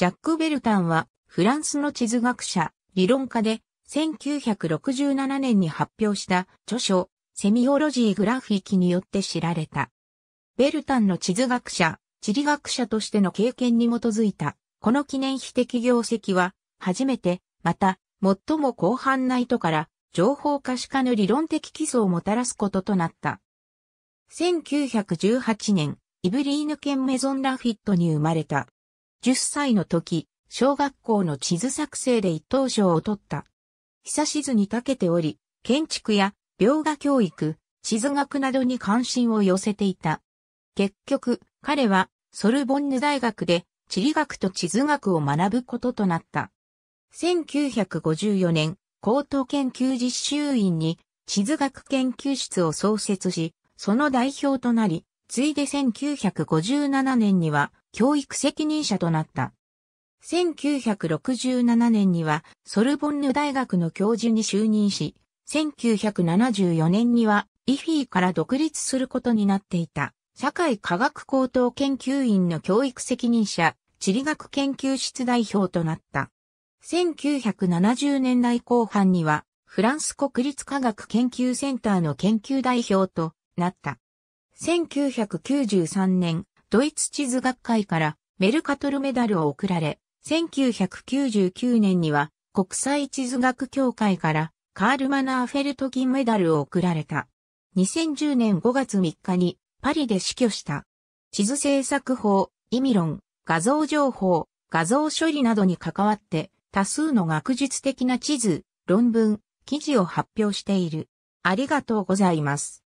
ジャック・ベルタンは、フランスの地図学者、理論家で、1967年に発表した著書、セミオロジーグラフィキによって知られた。ベルタンの地図学者、地理学者としての経験に基づいた、この記念碑的業績は、初めて、また、最も広範な意図から、情報可視化の理論的基礎をもたらすこととなった。1918年、イブリーヌ県メゾンラフィットに生まれた。10歳の時、小学校の地図作成で一等賞を取った。久しずに長けており、建築や描画教育、地図学などに関心を寄せていた。結局、彼はソルボンヌ大学で地理学と地図学を学ぶこととなった。1954年、高等研究実習院に地図学研究室を創設し、その代表となり、ついで1957年には教育責任者となった。1967年にはソルボンヌ大学の教授に就任し、1974年にはイフィーから独立することになっていた社会科学高等研究院の教育責任者、地理学研究室代表となった。1970年代後半にはフランス国立科学研究センターの研究代表となった。1993年、ドイツ地図学会からメルカトルメダルを贈られ、1999年には国際地図学協会からカール・マナーフェルト銀メダルを贈られた。2010年5月3日にパリで死去した。地図制作法、意味論、画像情報、画像処理などに関わって多数の学術的な地図、論文、記事を発表している。ありがとうございます。